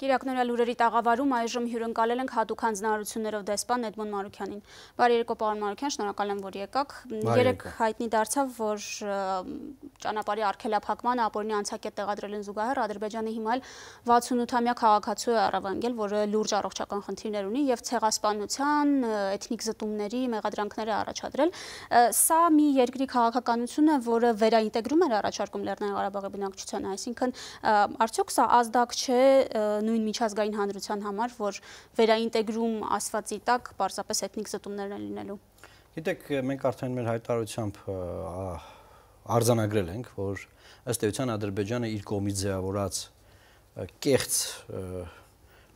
Կիրակնորյալ ուրերի տաղավարում այժմ հյուրընկալել ենք հատուկ հանձնարություններով դեսպան Էդմոն Մարուկյանին։ Բարի երկո պարոն Մարուկյան, շնորհակալ եմ, որ եկաք։ Երեք հայտնի դարձավ, որ ճանապարհի արգելափակմանը ապօրինի անցակետ տեղադրելուն զուգահեռ Ադրբեջանի հիմա 68-ամյա քաղաքացու է առավանգել, որը լուրջ առողջական խնդիրներ ունի եւ ցեղասպանության, էթնիկ զտումների մեղադրանքներ է առաջադրել։ Սա մի երկրի քաղաքականություն է, որը վերաինտեգրում է առաջարկում Լեռնային Ղարաբաղի բնակչությանը, այսինքն արդյոք սա ազդակ չէ նույն միջազգային հանրության համար, որ վերաինտեգրում ասվածի տակ պարզապես էթնիկ զտումներն են լինելու։ Գիտեք, մենք արդեն մեր հայտարարությամբ արձանագրել ենք, որ ըստ էության Ադրբեջանը իր կողմից ձևավորած կեղծ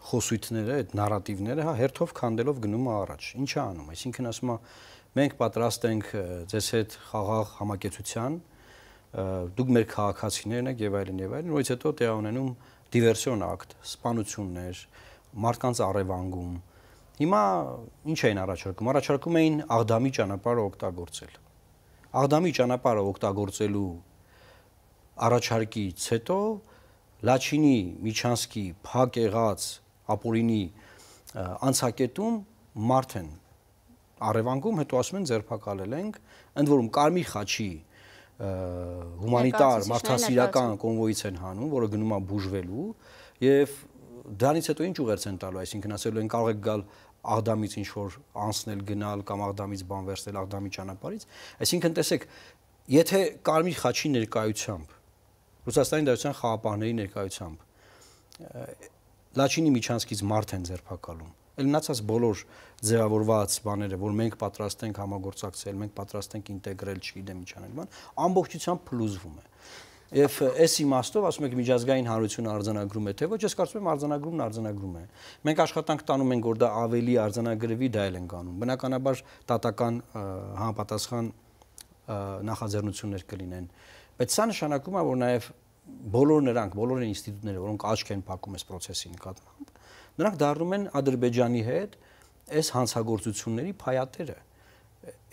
խոսույթները, այդ նարատիվները, հա, հերթով քանդելով գնում է առաջ։ Ինչ է անում, այսինքն ասում է մենք պատրաստ ենք ձեզ հետ խաղաղ համակեցության, դուք մեր քաղաքացիներն եք եւ այլն եւ այլն, որից հետո տեղ ունենում դիվերսիոն ակտ, սպանություններ, մարդկանց առևանգում։ Հիմա ինչ էին առաջարկում։ Առաջարկում էին աղդամի ճանապարհը օգտագործել։ Աղդամի ճանապարհը օգտագործելու առաջարկից հետո Լաչինի, Միչանսկի, Փակ եղած Ապորինի անցակետում մարդ են առևանգում, հետո ասում են ձերբակալել ենք, ընդ որում Կարմիր խաչի հումանիտար մարդասիրական կոնվոյից են հանում, որը գնում է բուժվելու եւ դրանից հետո ինչ ուղերձ են տալու, այսինքն ասելու են կարող եք գալ աղդամից ինչ որ անցնել գնալ կամ աղդամից բան վերցնել աղդամի ճանապարից, այսինքն տեսեք, եթե Կարմիր Խաչի ներկայությամբ Ռուսաստանի դաշնան խաղապահների ներկայությամբ Լաչինի Միչանսկից մարդ են ձերբակալում այլ մնացած բոլոր ձևավորված բաները, որ մենք պատրաստ ենք համագործակցել, մենք պատրաստ ենք ինտեգրել, չգիտեմ ինչ անել, բան, ամբողջությամբ փլուզվում է։ Եվ այս իմաստով ասում եք միջազգային հանրությունը արձանագրում է, թե ոչ, ես կարծում եմ արձանագրումն արձանագրում է։ Մենք աշխատանք տանում ենք, որ դա ավելի արձանագրվի, դա էլ ենք անում։ Բնականաբար տվյալական համապատասխան նախաձեռնություններ կլինեն։ Բայց սա նշանակում է, որ նաև բոլոր նրանք, բոլոր այն ինստիտուտները, որոնք աչք են փակում այս process-ի նկատմամբ, նրանք դառնում են Ադրբեջանի հետ այս հանցագործությունների փայատերը,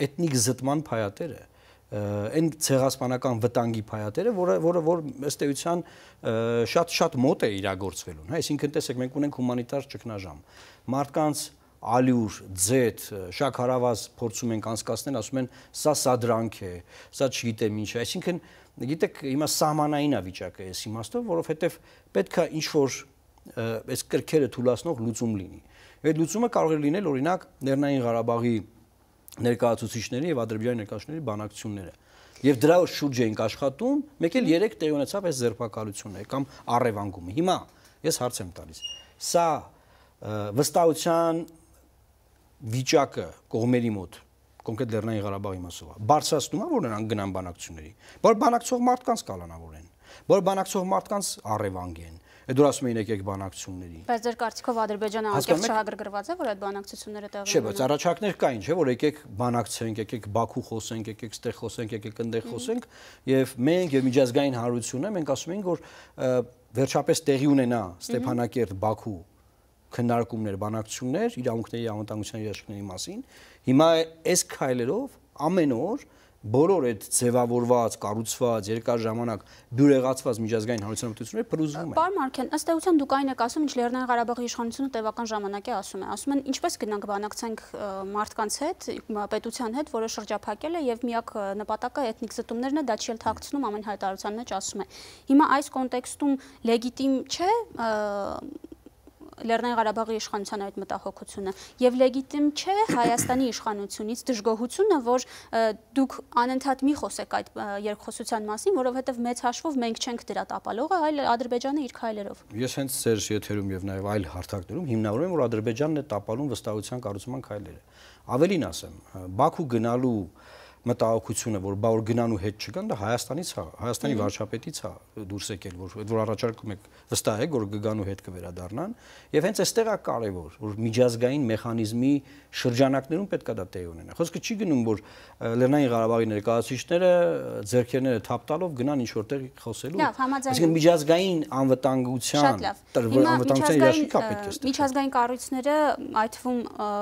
էթնիկ զտման փայատերը այն ցեղասպանական վտանգի փայատերը, որը որը որ ըստ էության շատ-շատ մոտ է իրագործվելուն, հա, այսինքն տեսեք, մենք ունենք հումանիտար ճգնաժամ։ Մարդկանց ալյուր, ձեթ, շաքարավազ փորձում ենք անցկացնել, ասում են, սա սադրանք է, սա չգիտեմ ինչ է։ Այսինքն, գիտեք, հիմա սահմանային է վիճակը այս իմաստով, որովհետև պետք է ինչ որ այս կրքերը թույլատնող լուծում լինի։ Այդ լուծումը կարող է լինել օրինակ Ներնային Ղարաբաղի ներկայացուցիչների եւ Ադրբեջանի ներկայացուցիչների բանակցությունները։ Եվ դրա շուրջ էինք աշխատում, մեկ էլ 3 տեղ ունեցավ այս ձերբակալությունը կամ առևանգումը։ Հիմա ես հարց եմ տալիս։ Սա վստահության վիճակը կողմերի մոտ կոնկրետ Լեռնային Ղարաբաղի մասով է։ Բարձրացնում է, որ նրանք գնան բանակցությունների, որ բանակցող մարդկանց կալանավորեն, որ բանակցող մարդկանց առևանգեն, Այդ որ ասում էին եկեք բանակցությունների։ Բայց ձեր կարծիքով Ադրբեջանը անկեղծ չհագրգռված է, որ այդ բանակցությունները տեղի ունեն։ Չէ, բայց առաջարկներ կային, չէ, որ եկեք բանակցենք, եկեք Բաքու խոսենք, եկեք ստեղ խոսենք, եկեք այնտեղ խոսենք, եւ մենք եւ միջազգային հանրությունը մենք ասում ենք, որ վերջապես տեղի ունենա Ստեփանակերտ Բաքու քննարկումներ, բանակցություններ իրավունքների անվտանգության երաշխիքների մասին։ Հիմա այս քայլերով ամեն օր որ բոլոր այդ ձևավորված, կառուցված, երկար ժամանակ բյուրեղացված միջազգային հանրության մտությունները փրուզվում են։ Պարոն Մարքեն, ըստ էության դուք այն եք ասում, ինչ Լեռնային Ղարաբաղի իշխանությունը տևական ժամանակ է ասում է։ Ասում են, ինչպես գնանք բանակցենք մարդկանց հետ, պետության հետ, որը շրջափակել է եւ միակ նպատակը էթնիկ զտումներն է, դա չի թաքցնում ամեն հայտարարության մեջ ասում է։ Հիմա այս կոնտեքստում լեգիտիմ չէ Լեռնային Ղարաբաղի իշխանության այդ մտահոգությունը եւ լեգիտիմ չէ Հայաստանի իշխանությունից դժգոհությունը, որ դուք անընդհատ մի խոսեք այդ երկխոսության մասին, որովհետեւ մեծ հաշվով մենք չենք դրա տապալողը, այլ Ադրբեջանը իր քայլերով։ Ես հենց ծեր եթերում եւ նաեւ այլ հարթակներում հիմնավորում եմ, որ Ադրբեջանն է տապալում վստահության կառուցման քայլերը։ Ավելին ասեմ, Բաքու գնալու մտահոգությունը, որ բա որ գնան ու հետ չգան, դա Հայաստանից հա, Հայաստանի վարչապետից հա դուրս եկել, որ այդ որ առաջարկում եք, վստահ եք, որ կգան ու հետ կվերադառնան, եւ հենց այստեղ է կարեւոր, որ միջազգային մեխանիզմի շրջանակներում պետք է դա տեղի ունենա։ Խոսքը չի գնում, որ Լեռնային Ղարաբաղի ներկայացուցիչները ձերքերները թափ տալով գնան ինչ որտեղ խոսելու։ Այսինքն միջազգային անվտանգության տրվող անվտանգության երաշխիքա պետք է ստեղծել։ Միջազգային կառույցները, այդ թվում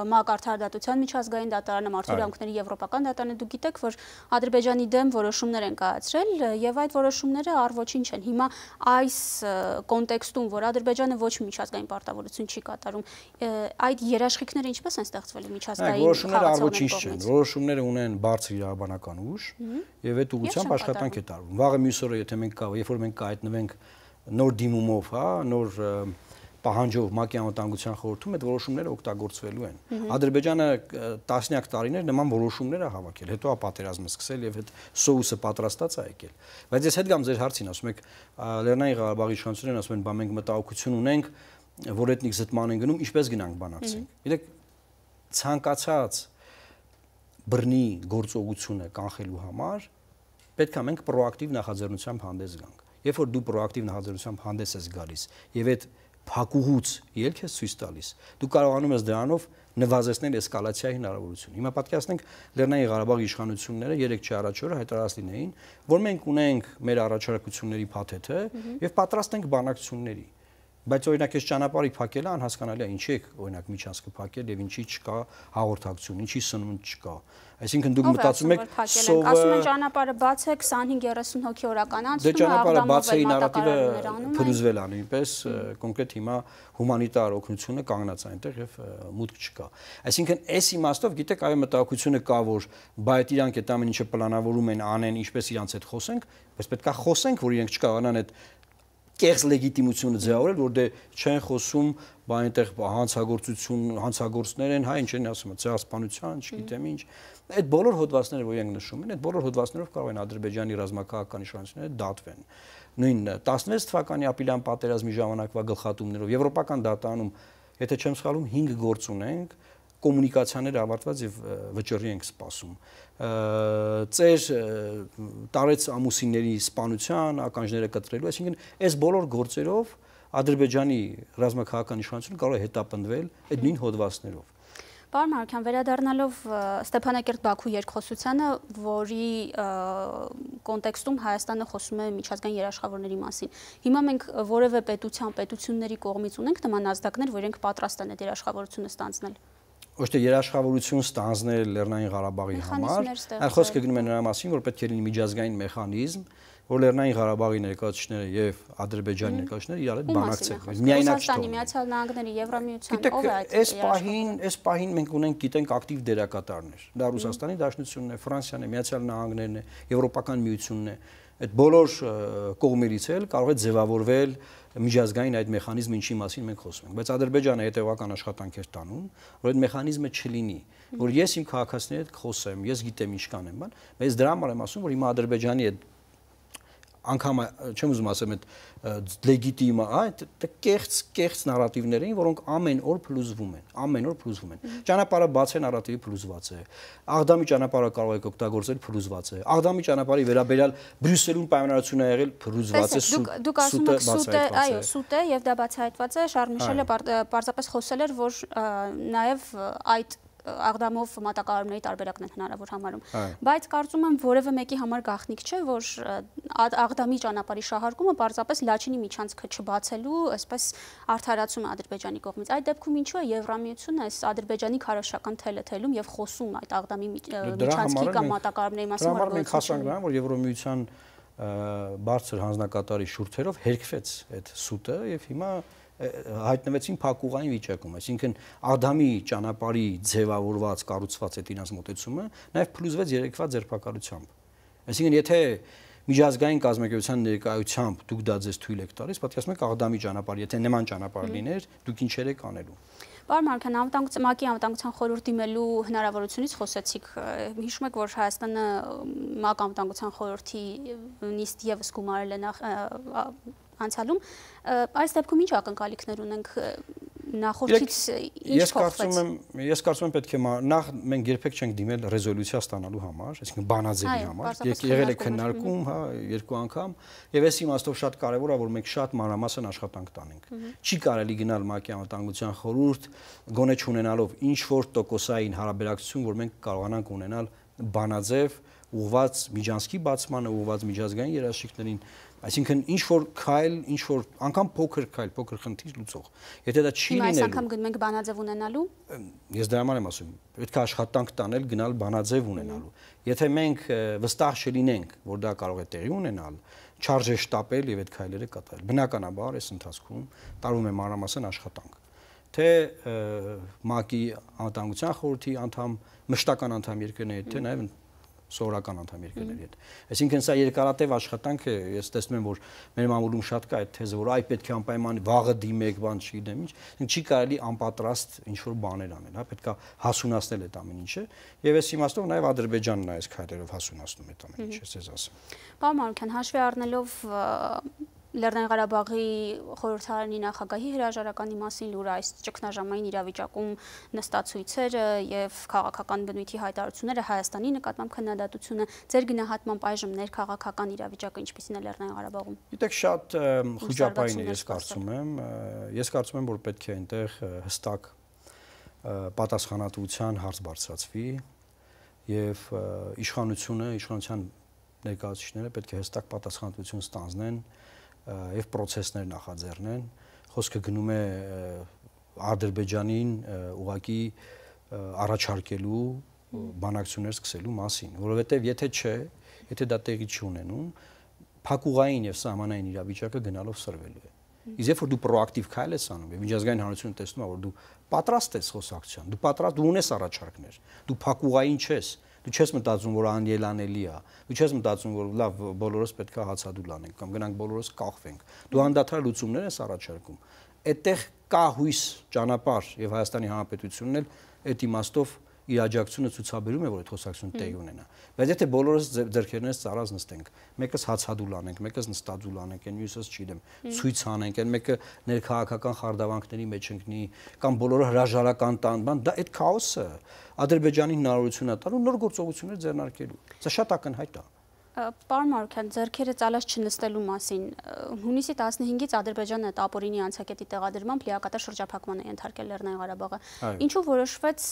ՄԱԿ արդարադատության միջազգային դատարանը, մարդու իրավունքների եվրոպական դատարանը, դուք գիտեք, որ Ադրբեջանի դեմ որոշումներ են կայացրել եւ այդ որոշումները առ ոչինչ են։ Հիմա այս կոնտեքստում, որ Ադրբեջանը ոչ մի միջազգային պարտավորություն չի կատարում, այդ երաշխիքները ինչպես են ստեղծվել կազմակերպվել միջազգային որոշումները առաջինչ չեն, որոշումները ունեն բարձր իրավաբանական ուժ եւ այդ ուղությամբ աշխատանք է տարվում։ Վաղը մյուս օրը եթե մենք կա, երբ որ մենք կհայտնվենք նոր դիմումով, հա, նոր պահանջով ՄԱԿ-ի անվտանգության խորհրդում այդ որոշումները օգտագործվելու են։ Ադրբեջանը տասնյակ տարիներ նման որոշումներ է հավաքել, հետո ապատերազմը սկսել եւ այդ սոուսը պատրաստած է եկել։ Բայց ես հետ գամ ձեր հարցին, ասում եք Լեռնային Ղարաբաղի իշխանությունները ասում են, բա մենք մտահոգություն ունենք, որ էթնիկ զտման են գնում, ինչպես գնանք բանակցենք։ Գիտեք, ցանկացած բռնի գործողությունը կանխելու համար պետք է մենք պրոակտիվ նախաձեռնությամբ հանդես գանք։ Երբ որ դու պրոակտիվ նախաձեռնությամբ հանդես ես գալիս եւ այդ փակուղուց ելք ես ցույց տալիս, դու կարողանում ես դրանով նվազեցնել էսկալացիայի հնարավորությունը։ Հիմա պատկերացնենք Լեռնային Ղարաբաղի իշխանությունները 3-4 առաջ օրը հայտարարած լինեին, որ մենք ունենք մեր առաջարկությունների փաթեթը եւ պատրաստ ենք բանակցությունների բայց օրինակ այս ճանապարհի փակելը անհասկանալի է ինչի է օրինակ միջանցքը փակել եւ ինչի չկա հաղորդակցություն ինչի սնունդ չկա այսինքն դուք մտածում եք սովը ասում են ճանապարհը բաց է 25-30 հոգի օրականացնում դե է դե ճանապարհը բաց է նարատիվը փլուզվել է նույնպես կոնկրետ հիմա հումանիտար օգնությունը կանգնած այնտեղ եւ մուտք չկա այսինքն այս իմաստով գիտեք այո մտահոգությունը կա որ բայց իրանք այդ ամեն ինչը պլանավորում են անեն ինչպես իրանք այդ խոսենք բայց պետքա խոսենք որ իրենք չկարողանան այդ կեղծ լեգիտիմությունը ձևավորել, որ դե չեն խոսում, բա այնտեղ հանցագործություն, հանցագործներ են, հա ինչ են ասում, ցեղասպանության, չգիտեմ ինչ։ Այդ բոլոր հոդվածները, որ ենք նշում են, այդ բոլոր հոդվածներով կարող են Ադրբեջանի ռազմաքաղաքական իշխանությունները դատվեն։ Նույնն 16 թվականի ապրիլյան պատերազմի ժամանակվա գլխատումներով եվրոպական դատանում, եթե չեմ սխալվում, 5 գործ ունենք, կոմունիկացիաները ավարտված եւ վճռի ենք սպասում ծեր տարեց ամուսինների սպանության, ականջները կտրելու, այսինքն այս բոլոր գործերով Ադրբեջանի ռազմաքաղաքական իշխանությունը կարող է հետապնդվել այդ նույն հոդվածներով։ Պարոն Մարքյան, վերադառնալով Ստեփանակերտ Բաքու երկխոսությանը, որի կոնտեքստում Հայաստանը խոսում է միջազգային երաշխավորների մասին։ Հիմա մենք որևէ պետության, պետությունների կողմից ունենք նման ազդակներ, որ իրենք պատրաստ են այդ երաշխավորությունը ստանձնել ոչ թե երաշխավորություն ստանձնել Լեռնային Ղարաբաղի համար, այլ խոսքը գնում է նրա մասին, որ պետք է լինի միջազգային մեխանիզմ, որ Լեռնային Ղարաբաղի ներկայացուցիչները եւ Ադրբեջանի ներկայացուցիչները իրար հետ բանակցեն։ Միայնակ չթողնեն։ Ռուսաստանի, Միացյալ Նահանգների, Եվրամիության ով է այդ։ Այս պահին, այս պահին մենք ունենք գիտենք ակտիվ դերակատարներ։ Դա Ռուսաստանի Դաշնությունն է, Ֆրանսիան է, Միացյալ Նահանգներն է, Եվրոպական Միությունն է։ Այդ բոլոր կողմերից էլ կարող է ձևավորվել միջազգային այդ մեխանիզմը ինչի մասին մենք խոսում ենք, բայց Ադրբեջանը հետևական աշխատանքեր տանում, որ այդ մեխանիզմը չլինի, որ ես իմ քաղաքացիների հետ խոսեմ, ես գիտեմ ինչ կանեմ, բան, բայց դրա համար եմ ասում, որ հիմա Ադրբեջանի այդ անգամ չեմ ուզում ասեմ այդ լեգիտիմը, այդ կեղծ կեղծ նարատիվներ էին, որոնք ամեն օր փլուզվում են, ամեն օր փլուզվում են։ Ճանապարհը բաց է նարատիվի փլուզված է։ Աղդամի ճանապարհը կարող եք օգտագործել փլուզված է։ Աղդամի ճանապարհի վերաբերյալ Բրյուսելում պայմանավորություն է եղել փլուզված է սուտ։ Դուք ասում եք սուտ է, այո, սուտ է եւ դա բացահայտված է։ Շարմիշելը պարզապես խոսել էր, որ նաեւ այդ աղդամով մատակարարումների տարբերակն են հնարավոր համարում։ Բայց կարծում եմ որևէ մեկի համար գաղտնիք չէ, որ աղդամի ճանապարհի շահարկումը պարզապես Լաչինի միջանցքը չբացելու, այսպես արդարացում է Ադրբեջանի կողմից։ Այդ դեպքում ինչու է Եվրամիությունը այս Ադրբեջանի քարոշական թելը թելում եւ խոսում այդ աղդամի միջանցքի կամ մատակարարումների մասին։ Դրա համար մենք հասանք նրան, որ Եվրամիության բարձր հանձնակատարի շուրթերով հերկվեց այդ սուտը եւ հիմա հայտնվեցին փակուղային վիճակում, այսինքն Ադամի ճանապարհի ձևավորված կառուցված այդ իրաց մտածումը նաև փլուզվեց երեկվա ձերբակալությամբ։ Այսինքն եթե միջազգային կազմակերպության ներկայությամբ դուք դա ձեզ թույլ եք տալիս, պատկերացնում եք Ադամի ճանապարհը, եթե նման ճանապարհ լիներ, դուք ինչ երեք անելու։ Պարոն Մարքան, անվտանգ ծմակի անվտանգության խորհուրդ դիմելու հնարավորությունից խոսեցիք։ Հիշում եք, որ Հայաստանը ՄԱԿ անվտանգության խորհրդի նիստ եւս գումարել է նախ անցյալում, այս դեպքում ինչ ակնկալիքներ ունենք նախորդից ինչ փոխվեց։ Ես կարծում եմ, ես կարծում եմ պետք է նախ մենք երբեք չենք դիմել ռեզոլյուցիա ստանալու համար, այսինքն բանաձևի համար։ Եղել է քննարկում, հա, երկու անգամ, եւ այս իմաստով շատ կարեւոր է, որ մենք շատ մանրամասն աշխատանք տանենք։ Չի կարելի գնալ ՄԱԿ-ի անվտանգության խորհուրդ գոնե չունենալով ինչ որ տոկոսային հարաբերակցություն, որ մենք կարողանանք ունենալ բանաձև ուղված Միջանսկի բացմանը, ուղված միջազգային երաշխիքներին Այսինքն ինչ որ քայլ, ինչ որ անգամ փոքր քայլ, փոքր խնդիր լուծող։ Եթե դա չի լինելու։ Հիմա այս անգամ գնում ենք բանաձև ունենալու։ Ես դրա համար եմ ասում, պետք է աշխատանք տանել գնալ բանաձև ունենալու։ Եթե մենք վստահ չլինենք, որ դա կարող է տեղի ունենալ, չարժե շտապել եւ այդ քայլերը կատարել։ Բնականաբար այս ընթացքում տարվում է մանրամասն աշխատանք թե ՄԱԿ-ի անվտանգության խորհրդի անդամ, մշտական անդամ երկրների հետ, թե նաև սովորական անդամ երկրների հետ։ Այսինքն սա երկարատև աշխատանք է, ես տեսնում եմ, որ մեր մամուլում շատ կա այդ թեզը, որ այ պետք է անպայման վաղը դիմեք, բան չգիտեմ ինչ, չի կարելի անպատրաստ ինչ որ բաներ անել, հա, պետքա հասունացնել այդ ամեն ինչը, եւ այս իմաստով նաեւ Ադրբեջանն այս քայլերով հասունացնում է այդ ամեն ինչը, ես ասեմ։ Պարոն Մարուկյան, հաշվի առնելով Լեռնային Ղարաբաղի խորհրդարանի նախագահի հրաժարականի մասին լուրը այս ճգնաժամային իրավիճակում նստացույցերը եւ քաղաքական բնույթի հայտարարությունները Հայաստանի նկատմամբ քննադատությունը ձեր գնահատմամբ այժմ ներքաղաքական իրավիճակը ինչպիսին է Լեռնային Ղարաբաղում։ Գիտեք, շատ խոճապային է, ես կարծում եմ, ես կարծում եմ, որ պետք է այնտեղ հստակ պատասխանատվության հարց բարձրացվի եւ իշխանությունը, իշխանության ներկայացուցիչները պետք է հստակ պատասխանատվություն ստանձնեն եւ process-ներ նախաձեռնեն։ Խոսքը գնում է Ադրբեջանին ուղակի առաջարկելու բանակցություններ սկսելու մասին, որովհետեւ եթե չէ, եթե դա տեղի չունենում, փակուղային եւ սահմանային իրավիճակը գնալով սրվելու է։ Իսկ երբ որ դու պրոակտիվ քայլ ես անում եւ միջազգային հանրությունը տեսնում է, որ դու պատրաստ ես խոսակցության, դու պատրաստ դու ունես առաջարկներ, դու փակուղային չես, Դու չես մտածում, որ անելանելի է։ Դու չես մտածում, որ լավ բոլորս պետքա հացադու լանենք կամ գնանք բոլորս կախվենք։ Դու անդադար լուծումներ ես առաջարկում։ Այդտեղ կա հույս ճանապարհ եւ Հայաստանի Հանրապետությունն էլ այդ իմաստով իր աջակցությունը ցուցաբերում է, որ այդ խոսակցությունը տեղի ունենա։ Բայց եթե բոլորս ձերքերներս ծառած նստենք, մեկս հացադուլ անենք, մեկս նստադուլ անենք, այն մյուսս չիդեմ, ցույց անենք, այն մեկը ներքաղաքական խարդավանքների մեջ ընկնի, կամ բոլորը հրաժարական տան, բան, դա այդ քաոսը Ադրբեջանի հնարավորություն է տալու նոր գործողություններ ձեռնարկելու։ Սա շատ ակնհայտ է։ Ա Պարոն Մարուկյան, ձերքերը ցալած չնստելու մասին հունիսի 15-ից Ադրբեջանը Տապորինի անցակետի տեղադրմամբ լիակատար շրջափակման է ենթարկել Լեռնային Ղարաբաղը։ Ինչու որոշվեց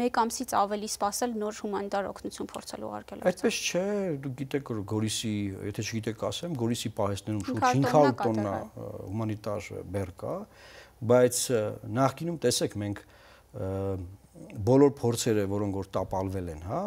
մեկ ամսից ավելի սպասել նոր հումանիտար օգնություն փորձել ուղարկել։ Այդպես չէ, դուք գիտեք, որ Գորիսի, եթե չգիտեք, ասեմ, Գորիսի պահեստներում շուրջ 500 տոննա հումանիտար բեռ կա, բայց նախկինում տեսեք մենք բոլոր փորձերը, որոնք որ տապալվել են, հա,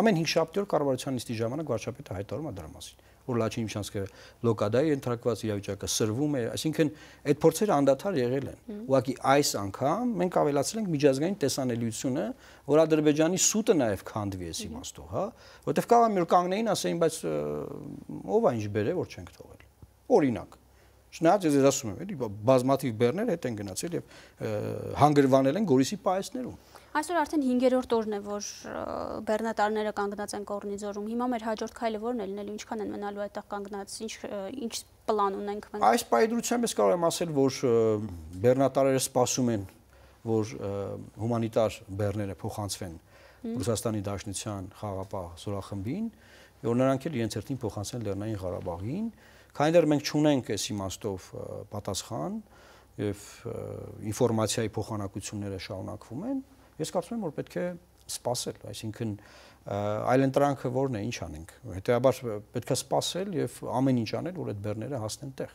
ամեն 5 շաբթի օր կառավարության նիստի ժամանակ վարչապետը հայտարարում է դրա մասին, որ Լաչինի Միշանսկը լոկադայի ընտրակված իրավիճակը սրվում է, այսինքն այդ փորձերը անդադար եղել են։ Ուղղակի այս անգամ մենք ավելացել ենք միջազգային տեսանելիությունը, որ Ադրբեջանի սուտը նաև քանդվի էս իմաստով, հա, որովհետև կարող է մի օր կանգնեին ասեին, բայց ով է ինչ բերե, որ չենք թողել։ Օրինակ Չնայած ես ասում եմ, էլի բազմաթիվ բեռներ հետ են գնացել եւ հանգրվանել են Գորիսի պայեսներում։ Այսօր արդեն 5-րդ օրն է, որ բեռնատարները կանգնած են կորնիզորում։ Հիմա մեր հաջորդ քայլը որն է լինելու, ինչքան են մնալու այդտեղ կանգնած, ինչ ինչ պլան ունենք մենք։ Այս պայդրությամբ ես կարող եմ ասել, որ բեռնատարերը սպասում են, որ հումանիտար բեռները փոխանցվեն Ռուսաստանի Դաշնության խաղապահ զորախմբին, որ նրանք էլ իրենց հերթին փոխանցեն Լեռնային Ղարաբաղին, Քանի դեռ մենք չունենք այս իմաստով պատասխան եւ ինֆորմացիայի փոխանակությունները շարունակվում են, ես կարծում եմ, որ պետք է սпасել, այսինքն այլ ընտրանքը որն է, ինչ անենք։ Հետեւաբար պետք է սпасել եւ ամեն ինչ անել, որ այդ բեռները հասնեն տեղ։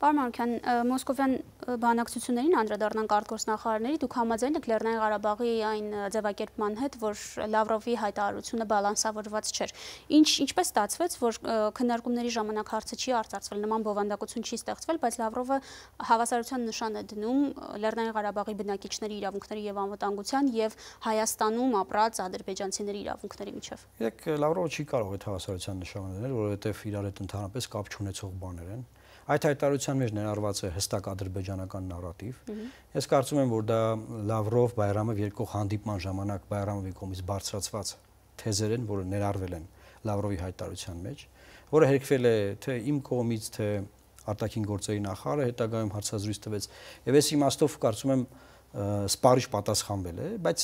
Պարոն Մարքյան, Մոսկովյան բանակցություններին անդրադառնանք արտգործնախարարների, դուք համաձայն եք Լեռնային Ղարաբաղի այն ձևակերպման հետ, որ Լավրովի հայտարարությունը բալանսավորված չէր։ Ինչ ինչպես ստացվեց, որ քննարկումների ժամանակ հարցը չի արծարծվել, նման բովանդակություն չի ստեղծվել, բայց Լավրովը հավասարության նշան է դնում Լեռնային Ղարաբաղի բնակիչների իրավունքների եւ անվտանգության եւ Հայաստանում ապրած ադրբեջանցիների իրավունքների միջև։ Գիտեք, Լավրովը չի կարող այդ հավասարության նշանը դնել, որովհետեւ իրար հետ ընդհանրապես կապ չունեցող բաներ են Այդ հայտարարության մեջ ներառված է հստակ ադրբեջանական նարատիվ։ Ես կարծում եմ, որ դա Լավրով Բայրամով երկու հանդիպման ժամանակ Բայրամովի կողմից բարձրացված թեզեր են, որը ներառվել են Լավրովի հայտարարության մեջ, որը հերքվել է թե իմ կողմից, թե արտաքին գործերի նախարարը հետագայում հարցազրույց տվեց։ Եվ ես իմաստով կարծում եմ սպարիչ պատասխանվել է, բայց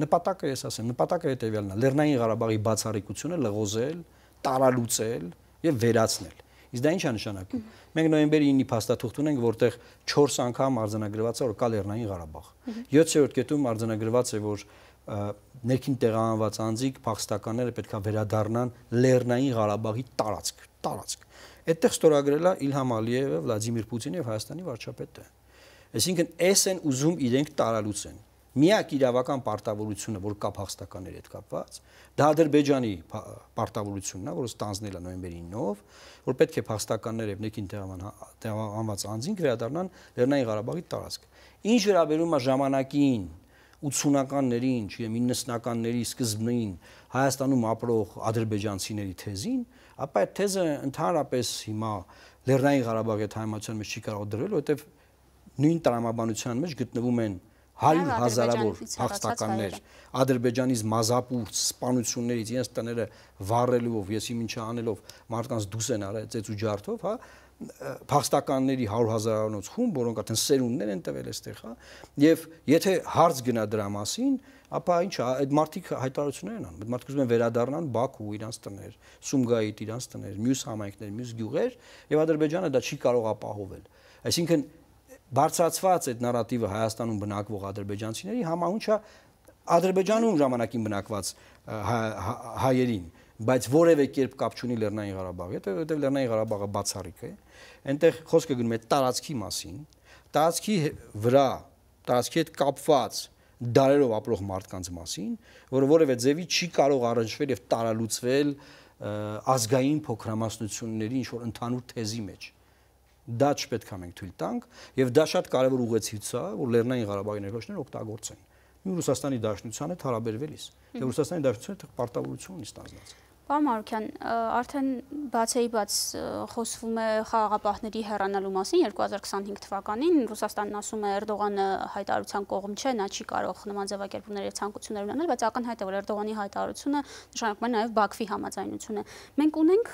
նպատակը ես ասեմ, նպատակը հետևյալն է՝ Լեռնային Ղարաբաղի բացառիկությունը լղոզել, տարալուծել եւ վերացնել։ Իսկ դա ինչ է նշանակում։ Մենք նոյեմբերի 9-ի փաստաթուղթ ունենք, որտեղ 4 անգամ արձանագրված է որ կա Լեռնային Ղարաբաղ։ 7-րդ կետում արձանագրված է որ ներքին տեղահանված անձիկ փախստականները պետքա վերադառնան Լեռնային Ղարաբաղի տարածք, տարածք։ Այդտեղ ստորագրել է Իլհամ Ալիևը, Վլադիմիր Պուտինը եւ Հայաստանի վարչապետը։ Այսինքն, այս են ուզում իրենք տարալուծեն միակ իրավական պարտավորությունը, որ կապ հաստականներ հետ կապված, դա Ադրբեջանի պարտավորությունն է, որը ստանձնել է նոյեմբերի 9-ով, որ պետք է հաստականներ եւ ներքին տեղանված անձին վերադառնան Լեռնային Ղարաբաղի տարածք։ Ինչ վերաբերում է ժամանակին 80-ականներին, չեմ 90-ականների սկզբնին Հայաստանում ապրող ադրբեջանցիների թեզին, ապա այդ թեզը ընդհանրապես հիմա Լեռնային Ղարաբաղի հետ հայմացան մեջ չի կարող դրվել, որովհետև նույն տրամաբանության մեջ գտնվում են 100 հազարավոր հաղթականներ ադրբեջանից մազապուրց սպանություններից իրենց տները վառելուով եսի ինչա անելով մարդկանց դուս են արել ծեծ ու ջարդով հա փախստականների 100 հազարանոց խումբ, որոնք արդեն սերունդներ են տվել այստեղ, հա։ Եվ եթե հարց գնա դրա մասին, ապա ինչ այդ մարդիկ հայտարարություններ են անում։ Այդ մարդիկ ուզում են վերադառնան Բաքու իրանց տներ, Սումգայիթ իրանց տներ, մյուս համայնքներ, մյուս գյուղեր, եւ Ադրբեջանը դա չի կարող ապահովել։ Այսինքն բարձրացված այդ նարատիվը Հայաստանում բնակվող ադրբեջանցիների համահունչա Ադրբեջանում ժամանակին բնակված հա, հա, հայերին, բայց որևէ կերպ կապ չունի Լեռնային Ղարաբաղի հետ, որովհետև Լեռնային Ղարաբաղը բացառիկ է։ Այնտեղ խոսքը գնում է տարածքի մասին, տարածքի վրա, տարածքի հետ կապված դարերով ապրող մարդկանց մասին, որը որևէ ձևի չի կարող առնչվել եւ տարալուծվել ազգային փոքրամասնությունների ինչ որ ընդհանուր թեզի մեջ։ Դա չպետք է մենք թույլ տանք եւ դա շատ կարեւոր ուղեցույց է, որ Լեռնային Ղարաբաղի ներկայացուցիչները օգտագործեն։ Մի Ռուսաստանի Դաշնության հետ հարաբերվելիս։ Եվ Ռուսաստանի Դաշնությունը թղթ պարտավորություն ունի ստանձնած։ Պարոն Մարուկյան, արդեն բացեի բաց խոսվում է խաղաղապահների հեռանալու մասին 2025 թվականին, Ռուսաստանն ասում է Էրդողանը հայտարարության կողմ չէ, նա չի կարող նման ձևակերպումներ եւ ցանկություններ ունենալ, բայց ակնհայտ է, որ Էրդողանի հայտարարությունը նշանակում է նաեւ Բաքվի համաձայնությունը։ Մենք ունենք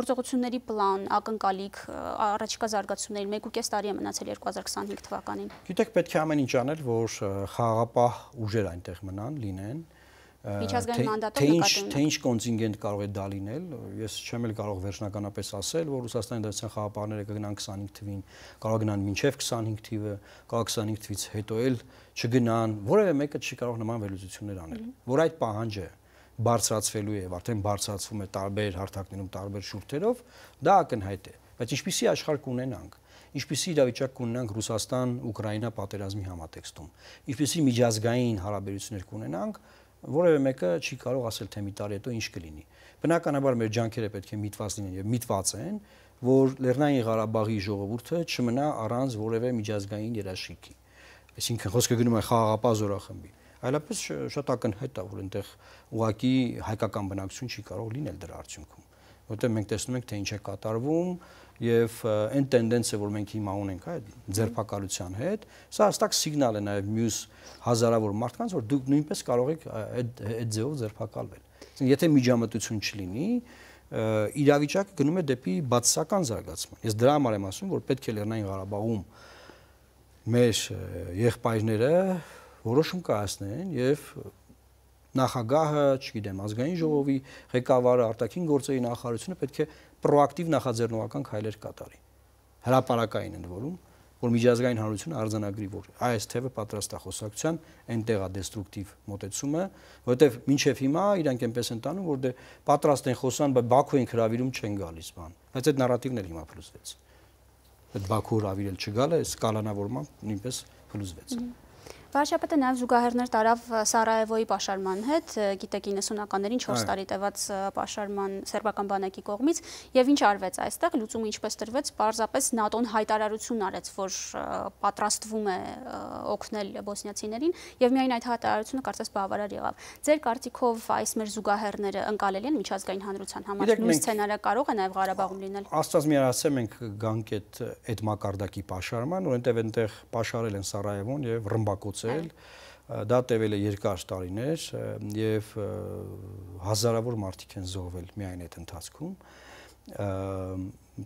գործողությունների պլան, ակնկալիք, առաջիկա զարգացումներ 1.5 տարի է մնացել 2025 թվականին։ Գիտեք, պետք է ամեն ինչ անել, որ խաղաղապահ ուժեր այնտեղ մնան, լինեն միջազգային մանդատով նկատի ունենք։ Թե ինչ կոնտինգենտ կարող է դա լինել, ես չեմ էլ կարող վերջնականապես ասել, որ Ռուսաստանի դերության խաղապարները կգնան 25 թվին, կարող գնան մինչև 25 թիվը, կարող 25 թվից հետո էլ չգնան, որևէ մեկը չի կարող նման վերլուծություններ անել։ Որ այդ պահանջը բարձրացվելու է, արդեն բարձրացվում է տարբեր հարթակներում, տարբեր շուրթերով, դա ակնհայտ է։ Բայց ինչպիսի աշխարհ կունենանք, ինչպիսի իրավիճակ կունենանք Ռուսաստան-Ուկրաինա պատերազմի համատեքստում, ինչպիսի միջազգային հարաբերություններ կունենանք, որևէ մեկը չի կարող ասել թե մի տարի հետո ինչ կլինի։ Բնականաբար մեր ջանքերը պետք է միտված լինեն եւ միտված են, որ Լեռնային Ղարաբաղի ժողովուրդը չմնա առանց որևէ միջազգային երաշխիքի։ Այսինքն խոսքը գնում է խաղաղապահ զորախմբի։ Այլապես շատ ակնհայտ է, որ այնտեղ ուղակի հայկական բնակություն չի կարող լինել դրա արդյունքում, որտեղ մենք տեսնում ենք, թե ինչ է կատարվում, եւ այն տենդենսը, որ մենք հիմա ունենք, այ ձերբակալության հետ, սա հստակ սիգնալ է նաեւ մյուս հազարավոր մարդկանց, որ դուք նույնպես կարող եք այդ այդ ձևով ձերբակալվել։ Այսինքն եթե միջամտություն չլինի, իրավիճակը գնում է դեպի բացասական զարգացման։ Ես դրա համար եմ ասում, որ պետք է Լեռնային Ղարաբաղում մեր եղբայրները որոշում կայացնեն եւ նախագահը, չգիտեմ, ազգային ժողովի ղեկավարը, արտաքին գործերի նախարարությունը պետք է պրոակտիվ նախաձեռնողական քայլեր կատարի։ Հրաապարակային ընդ որում, որ միջազգային հանրությունը արձանագրի, որ այս թևը պատրաստ է խոսակցության այնտեղ է դեստրուկտիվ մոտեցումը, որովհետև մինչև հիմա իրանք այնպես են տանում, որ դե պատրաստ են խոսան, բայց Բաքու են հravirում չեն գալիս բան։ Բայց այդ նարատիվն էլ հիմա փլուզվեց։ Այդ Բաքու հravirել չգալը, սկալանավորման նույնպես փլուզվեց։ mm -hmm. Վարշապետը նաև զուգահեռներ տարավ Սարայևոյի պաշարման հետ, գիտեք 90-ականներին 4 տարի տևած պաշարման սերբական բանակի կողմից եւ ինչ արվեց այստեղ, լուծումը ինչպես տրվեց, պարզապես ՆԱՏՕ-ն հայտարարություն արեց, որ պատրաստվում է օգնել բոսնիացիներին եւ միայն այդ հայտարարությունը կարծես բավարար եղավ։ Ձեր կարծիքով այս մեր զուգահեռները ընկալելի են միջազգային հանրության համար, նույն սցենարը կարող է նաև Ղարաբաղում լինել։ Աստված մի արած է մենք գանք այդ այդ մակարդակի պաշարման, որովհետեւ այնտեղ պաշարել են Սարայևոն եւ Ռմբակոց գործել։ Դա տևել է երկար տարիներ եւ հազարավոր մարդիկ են զոհվել միայն այդ ընթացքում։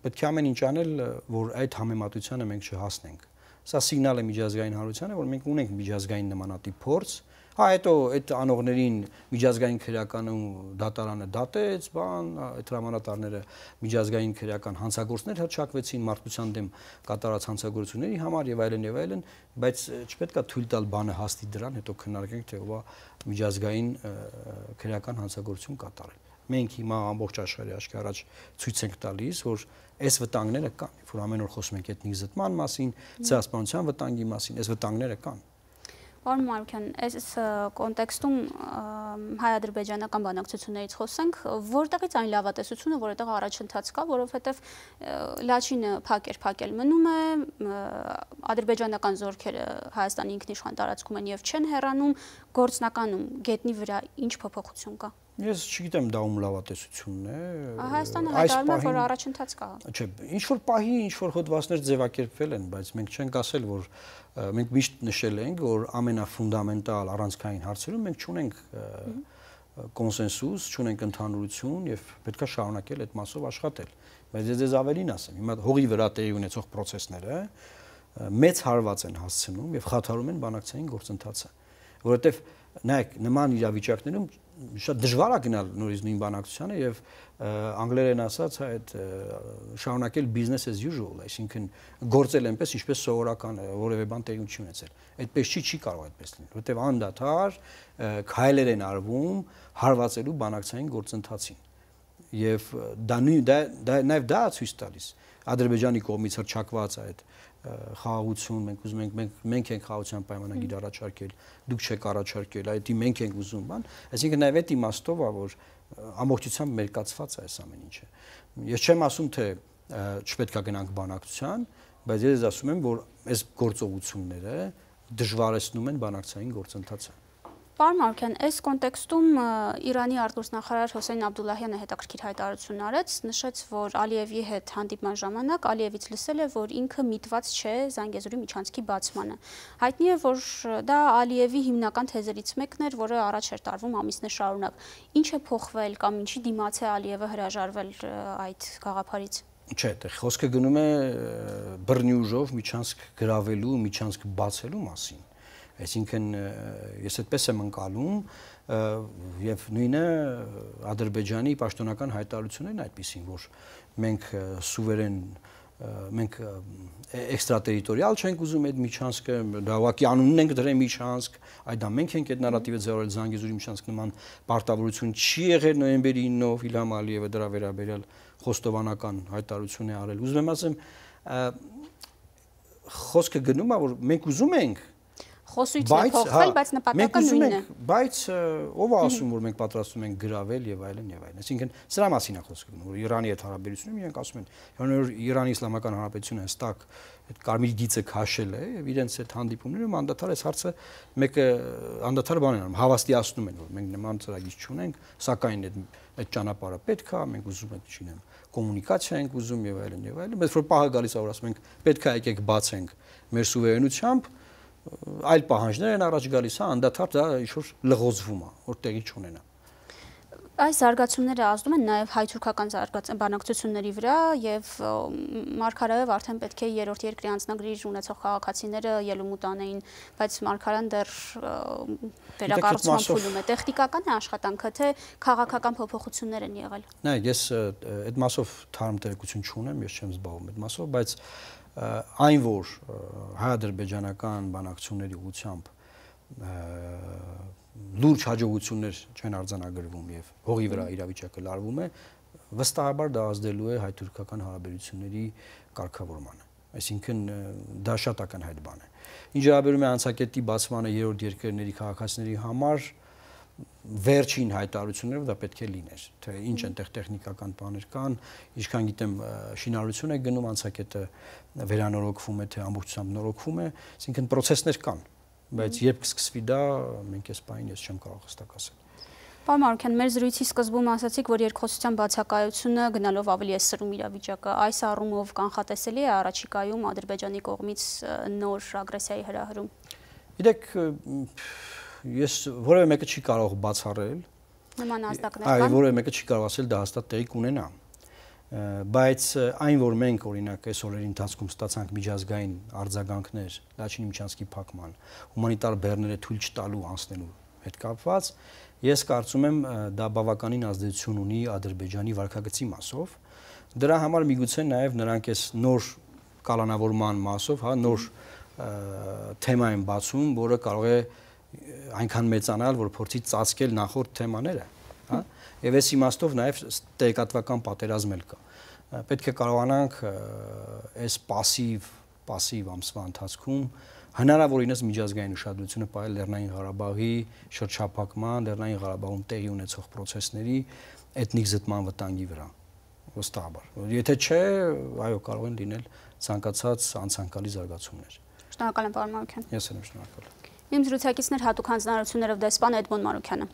Պետք է ամեն ինչ անել, որ այդ համեմատությանը մենք չհասնենք։ Սա սիգնալ է միջազգային հանրությանը, որ մենք ունենք միջազգային նմանատիպ փորձ, Հա հետո այդ անողներին միջազգային քրեականում դատարանը դատեց, բան, այդ հրամանատարները միջազգային քրեական հանցագործներ հրճակվեցին մարդկության դեմ կատարած հանցագործությունների համար եւ այլն եւ այլն, բայց չպետք է թույլ տալ բանը հաստի դրան, հետո քննարկենք թե ովա միջազգային քրեական հանցագործություն կատարել։ Մենք հիմա ամբողջ աշխարհի աչքի առաջ ցույց ենք տալիս, որ այս վտանգները կան, որ ամեն օր խոսում ենք էթնիկ զտման մասին, ցեղասպանության վտանգի մասին, այս վտանգները կան։ Ա, Պարոն Մարքյան, այս կոնտեքստում հայ-ադրբեջանական բանակցություններից խոսենք, որտեղից այն լավատեսությունը, որտեղ առաջընթաց կա, որովհետև Լաչինը փակ էր փակել մնում է, ադրբեջանական զորքերը Հայաստանի ինքնիշխան տարածքում են եւ չեն հեռանում, գործնականում գետնի վրա ինչ փոփոխություն կա։ Ես չգիտեմ դա ում լավատեսությունն է։ Հայաստանը հայտարարում է, որ առաջընթաց կա։ Չէ, ինչ որ պահի ինչ որ հոդվածներ ձևակերպվել են, բայց մենք չենք ասել, որ մենք միշտ նշել ենք, որ ամենաֆունդամենտալ առանցքային հարցերում մենք չունենք կոնսենսուս, չունենք ընդհանուրություն եւ պետքա շարունակել այդ մասով աշխատել։ Բայց ես ձեզ ավելին ասեմ, հիմա հողի վրա տեղի ունեցող process-ները մեծ հարված են հասցնում եւ խաթարում են բանակցային գործընթացը, որովհետեւ նայեք նման իրավիճակներում շատ դժվար է գնալ նորից նույն բանակցությանը եւ անգլերեն ասած հա այդ շարունակել business as usual, այսինքն գործել այնպես ինչպես սովորական է, որևէ բան տեղի չի ունեցել։ Այդպես չի չի կարող այդպես լինել, որտեվ անդադար քայլեր են արվում հարվածելու բանակցային գործընթացին։ Եվ դա նույն դա, դա նաև դա ցույց տալիս Ադրբեջանի կողմից հրճակված այդ խաղաղություն, մենք ուզում ենք մենք մենք ենք խաղաղության պայմանագիր առաջարկել, դուք չեք առաջարկել, այդի մենք ենք ուզում, բան։ Այսինքն նաև այդ իմաստով է, որ ամբողջությամբ մերկացված է այս ամեն ինչը։ Ես չեմ ասում, թե չպետք է գնանք բանակցության, բայց ես ասում եմ, որ այս գործողությունները դժվարացնում են բանակցային գործընթացը։ Պարոն Մարքյան, այս կոնտեքստում Իրանի արտգործնախարար Հոսեյն Աբդուլլահյանը հետաքրքիր հայտարարություն արեց, նշեց, որ Ալիևի հետ հանդիպման ժամանակ Ալիևից լսել է, որ ինքը միտված չէ Զանգեզուրի միջանցքի բացմանը։ Հայտնի է, որ դա Ալիևի հիմնական թեզերից մեկն էր, որը առաջ էր տարվում ամիսներ շարունակ։ Ինչ է փոխվել կամ ինչի դիմաց է Ալիևը հրաժարվել այդ գաղափարից։ Չէ, այդտեղ խոսքը գնում է բռնյուժով միջանցք գravelու, միջանցք բացելու մասին Այսինքն ես այդպես եմ անցալում եւ նույնը Ադրբեջանի պաշտոնական հայտարարություններն այդպեսին, որ մենք սուվերեն մենք էքստրատերիտորիալ չենք ուզում այդ միջանցքը, դավակի անունն ենք դրել միջանցք, այդ ամենք ենք այդ նարատիվը ձևավորել Զանգեզուրի միջանցք նման պարտավորություն չի եղել նոյեմբերի 9-ով Իլհամ Ալիևը դրա վերաբերյալ խոստովանական հայտարարություն է արել։ Ուզում եմ ասեմ, խոսքը գնում է, որ մենք ուզում ենք Խոսույթն է փոխվել, հա, բայց նպատակը նույնն է։ Բայց ով է ասում, որ մենք պատրաստում ենք գravel եւ այլն եւ այլն։ Այսինքն սրա մասին է խոսքը գնում, որ Իրանի հետ հարաբերությունում իրենք ասում են, «Հա, որ Իրանի իսլամական հանրապետությունը հստակ այդ կարմիր գիծը քաշել է եւ իրենց այդ հանդիպումներում անդադար այս հարցը մեկը անդադար բան են անում, հավաստիացնում են, որ մենք նման ծրագիր չունենք, սակայն այդ այդ ճանապարհը պետք է, մենք ուզում ենք չինեմ, կոմունիկացիա ենք ուզում եւ այլն եւ այլն, բայց որ պահը գալիս է, որ ասում ենք պետք է եկեք բացենք մեր սուվերենությամբ այլ պահանջներ են առաջ գալիս, հա, անդադար դա ինչ որ լղոզվում է, որ տեղի չունենա։ Այս զարգացումները ազդում են նաև հայ-թուրքական բանակցությունների վրա եւ Մարկարայով արդեն պետք է երրորդ երկրի անձնագրիր ունեցող քաղաքացիները ելումուտ անեին, բայց Մարկարան դեռ վերակառուցման փուլում է։ Տեխնիկական է աշխատանքը, թե քաղաքական փոփոխություններ են եղել։ Նայ, ես այդ մասով թարմ տեղեկություն չունեմ, ես չեմ զբաղվում այդ մասով, բայց այն որ հայ-ադրբեջանական բանակցությունների ուղությամբ լուրջ հաջողություններ չեն արձանագրվում եւ հողի վրա իրավիճակը լարվում է, վստահաբար դա ազդելու է հայ-թուրքական հարաբերությունների կարգավորմանը։ Այսինքն դա շատ ակնհայտ բան է։ Ինչ հարաբերում է անցակետի բացմանը երրորդ երկրների քաղաքացիների համար, վերջին հայտարարություններով դա պետք է լիներ, թե ինչ այնտեղ տեխնիկական բաներ կան, ինչքան գիտեմ շինարարություն է գնում, անցակետը վերանորոգվում է, թե ամբողջությամբ նորոգվում է, այսինքն process-ներ կան, բայց երբ կսկսվի դա, մենք այս բանին ես չեմ կարող հստակ ասել։ Պարոն Մարքյան, մեր զրույցի սկզբում ասացիք, որ երկխոսության բացակայությունը գնալով ավելի է սրում իրավիճակը։ Այս առումով կանխատեսելի է առաջիկայում Ադրբեջանի կողմից նոր ագրեսիայի հրահրում։ Գիտեք, ես որևէ մեկը չի կարող բացառել նման հաստատներ կան։ Այո, որևէ մեկը չի կարող ասել դա հաստատ տեղի կունենա։ Բայց այն, որ մենք օրինակ այս օրերի ընթացքում ստացանք միջազգային արձագանքներ Լաչինի միջանցքի փակման, հումանիտար բեռները թույլ չտալու անցնելու հետ կապված, ես կարծում եմ դա բավականին ազդեցություն ունի Ադրբեջանի վարկագծի մասով։ Դրա համար միգուցե նաև նրանք այս նոր կալանավորման մասով, հա, նոր թեմա են բացում, որը կարող է այնքան մեծանալ, որ փորձի ծածկել նախորդ թեմաները, հա? Եվ այս իմաստով նաև տեղեկատվական պատերազմ էլ կա։ Պետք է կարողանանք այս пассив, пассив ամսվա ընթացքում հնարավորինս միջազգային ուշադրությունը պահել Լեռնային Ղարաբաղի շրջափակման, Լեռնային Ղարաբաղում տեղի ունեցող process-ների էթնիկ զտման վտանգի վրա վստահաբար։ Եթե չէ, այո, կարող են լինել ցանկացած անցանկալի զարգացումներ։ Շնորհակալ եմ, պարոն Մարուքյան։ Ես էլ եմ շնորհակալ։ Իմ զրուցակիցներ հատուկ հանձնարարություններով դեսպան Էդմոն Մարուկյանը։